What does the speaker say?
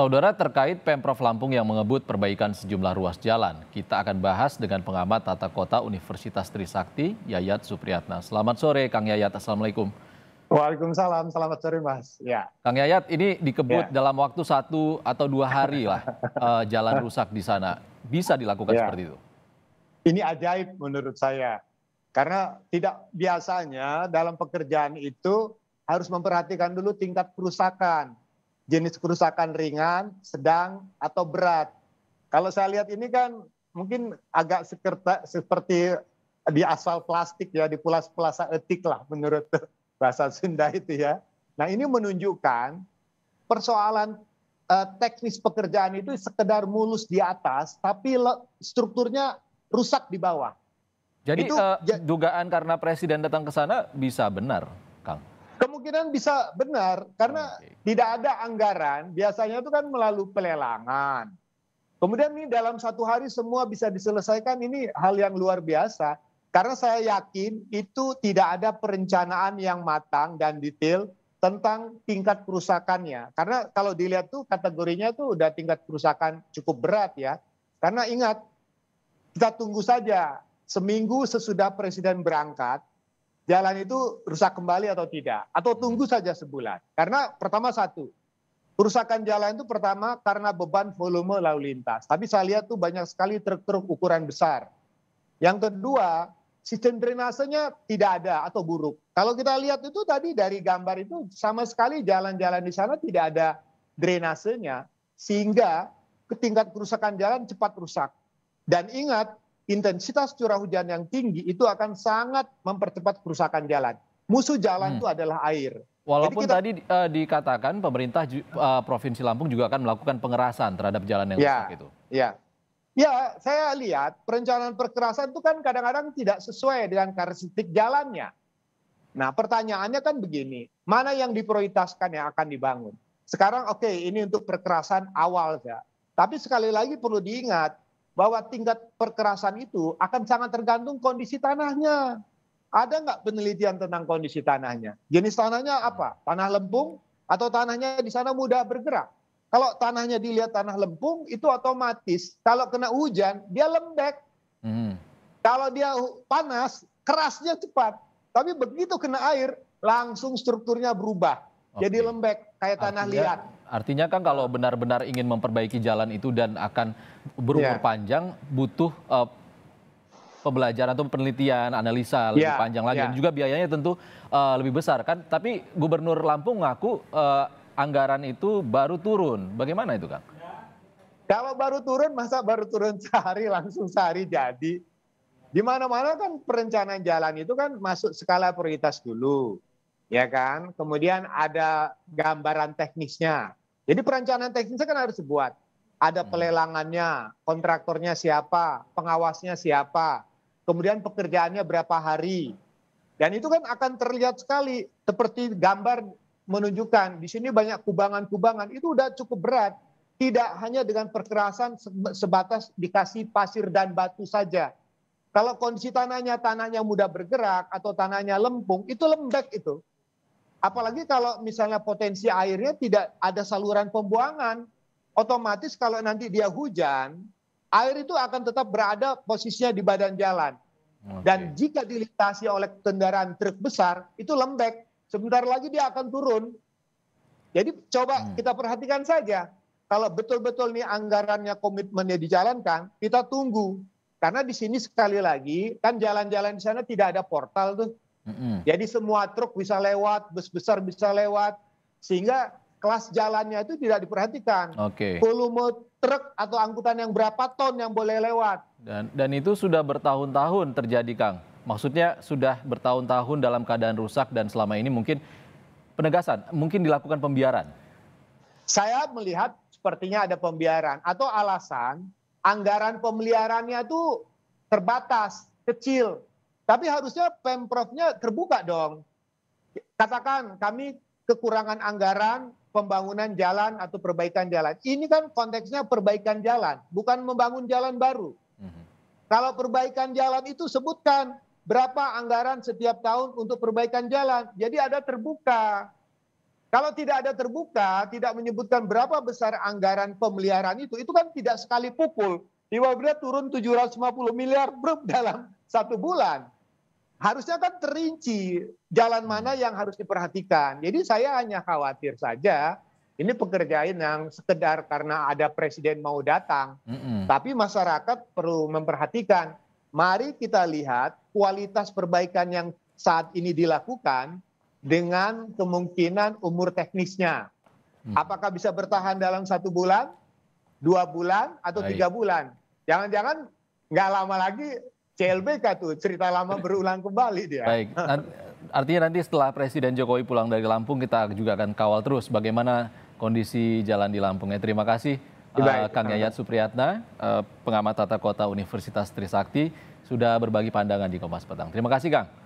Saudara terkait Pemprov Lampung yang mengebut perbaikan sejumlah ruas jalan, kita akan bahas dengan pengamat tata kota Universitas Trisakti, Yayat Supriyatna. Selamat sore Kang Yayat, Assalamualaikum. Waalaikumsalam, selamat sore Mas. Ya. Kang Yayat, ini dikebut ya. dalam waktu satu atau dua hari lah uh, jalan rusak di sana. Bisa dilakukan ya. seperti itu? Ini ajaib menurut saya. Karena tidak biasanya dalam pekerjaan itu harus memperhatikan dulu tingkat kerusakan jenis kerusakan ringan, sedang, atau berat. Kalau saya lihat ini kan mungkin agak sekerta, seperti di asfal plastik ya, di pulas-pulasa etik lah menurut bahasa Sunda itu ya. Nah ini menunjukkan persoalan uh, teknis pekerjaan itu sekedar mulus di atas, tapi strukturnya rusak di bawah. Jadi itu, uh, dugaan karena presiden datang ke sana bisa benar, Kang? kemungkinan bisa benar karena okay. tidak ada anggaran. Biasanya itu kan melalui pelelangan. Kemudian ini dalam satu hari semua bisa diselesaikan ini hal yang luar biasa. Karena saya yakin itu tidak ada perencanaan yang matang dan detail tentang tingkat kerusakannya. Karena kalau dilihat tuh kategorinya tuh udah tingkat kerusakan cukup berat ya. Karena ingat kita tunggu saja seminggu sesudah presiden berangkat jalan itu rusak kembali atau tidak. Atau tunggu saja sebulan. Karena pertama satu, kerusakan jalan itu pertama karena beban volume lalu lintas. Tapi saya lihat tuh banyak sekali truk-truk ukuran besar. Yang kedua, sistem drainasenya tidak ada atau buruk. Kalau kita lihat itu tadi dari gambar itu sama sekali jalan-jalan di sana tidak ada drainasenya sehingga ketingkat kerusakan jalan cepat rusak. Dan ingat intensitas curah hujan yang tinggi itu akan sangat mempercepat kerusakan jalan. Musuh jalan hmm. itu adalah air. Walaupun kita, tadi uh, dikatakan pemerintah uh, Provinsi Lampung juga akan melakukan pengerasan terhadap jalan yang ya, rusak itu. Ya. Ya, saya lihat perencanaan perkerasan itu kan kadang-kadang tidak sesuai dengan karakteristik jalannya. Nah, pertanyaannya kan begini, mana yang diprioritaskan yang akan dibangun? Sekarang oke, okay, ini untuk perkerasan awal ya. Tapi sekali lagi perlu diingat, bahwa tingkat perkerasan itu akan sangat tergantung kondisi tanahnya. Ada nggak penelitian tentang kondisi tanahnya? Jenis tanahnya apa? Tanah lempung atau tanahnya di sana mudah bergerak? Kalau tanahnya dilihat tanah lempung itu otomatis kalau kena hujan dia lembek. Hmm. Kalau dia panas kerasnya cepat. Tapi begitu kena air langsung strukturnya berubah. Okay. Jadi lembek kayak tanah Artinya, liat Artinya kan kalau benar-benar ingin memperbaiki jalan itu dan akan berumur yeah. panjang butuh uh, pembelajaran atau penelitian, analisa ya, lebih panjang lagi. Yeah. Dan juga biayanya tentu uh, lebih besar kan. Tapi Gubernur Lampung ngaku uh, anggaran itu baru turun. Bagaimana itu Kang? Kalau baru turun, masa baru turun sehari langsung sehari jadi? Di mana-mana kan perencanaan jalan itu kan masuk skala prioritas dulu. Ya kan? Kemudian ada gambaran teknisnya. Jadi perencanaan teknisnya kan harus dibuat. Ada hmm. pelelangannya, kontraktornya siapa, pengawasnya siapa, kemudian pekerjaannya berapa hari. Dan itu kan akan terlihat sekali seperti gambar menunjukkan di sini banyak kubangan-kubangan itu udah cukup berat. Tidak hanya dengan perkerasan sebatas dikasih pasir dan batu saja. Kalau kondisi tanahnya tanahnya mudah bergerak atau tanahnya lempung, itu lembek itu. Apalagi kalau misalnya potensi airnya tidak ada saluran pembuangan, otomatis kalau nanti dia hujan, air itu akan tetap berada posisinya di badan jalan. Okay. Dan jika dilintasi oleh kendaraan truk besar, itu lembek. Sebentar lagi dia akan turun. Jadi coba hmm. kita perhatikan saja. Kalau betul-betul nih anggarannya komitmennya dijalankan, kita tunggu. Karena di sini sekali lagi, kan jalan-jalan di sana tidak ada portal tuh hmm Jadi semua truk bisa lewat, bus besar bisa lewat, sehingga kelas jalannya itu tidak diperhatikan. Okay. Volume truk atau angkutan yang berapa ton yang boleh lewat. Dan, dan itu sudah bertahun-tahun terjadi, Kang. Maksudnya sudah bertahun-tahun dalam keadaan rusak dan selama ini mungkin penegasan, mungkin dilakukan pembiaran. Saya melihat sepertinya ada pembiaran atau alasan anggaran pemeliharaannya itu terbatas, kecil. Tapi harusnya Pemprovnya terbuka dong. Katakan kami kekurangan anggaran, pembangunan jalan atau perbaikan jalan. Ini kan konteksnya perbaikan jalan, bukan membangun jalan baru. Mm-hmm. Kalau perbaikan jalan itu sebutkan berapa anggaran setiap tahun untuk perbaikan jalan. Jadi ada terbuka. Kalau tidak ada terbuka, tidak menyebutkan berapa besar anggaran pemeliharaan itu, itu kan tidak sekali pukul. tiba-tiba turun 750 miliar bro, dalam satu bulan harusnya kan terinci jalan mana yang harus diperhatikan. Jadi saya hanya khawatir saja ini pekerjaan yang sekedar karena ada presiden mau datang, mm -mm. tapi masyarakat perlu memperhatikan. Mari kita lihat kualitas perbaikan yang saat ini dilakukan dengan kemungkinan umur teknisnya. Hmm. Apakah bisa bertahan dalam satu bulan, dua bulan, atau Baik. tiga bulan? Jangan-jangan nggak lama lagi CLBK tuh cerita lama berulang kembali dia. Baik. Artinya nanti setelah Presiden Jokowi pulang dari Lampung kita juga akan kawal terus bagaimana kondisi jalan di Lampung. Ya, terima kasih eh, Baik. uh, Kang Yayat Supriyatna, uh, pengamat tata kota Universitas Trisakti sudah berbagi pandangan di Kompas Petang. Terima kasih Kang.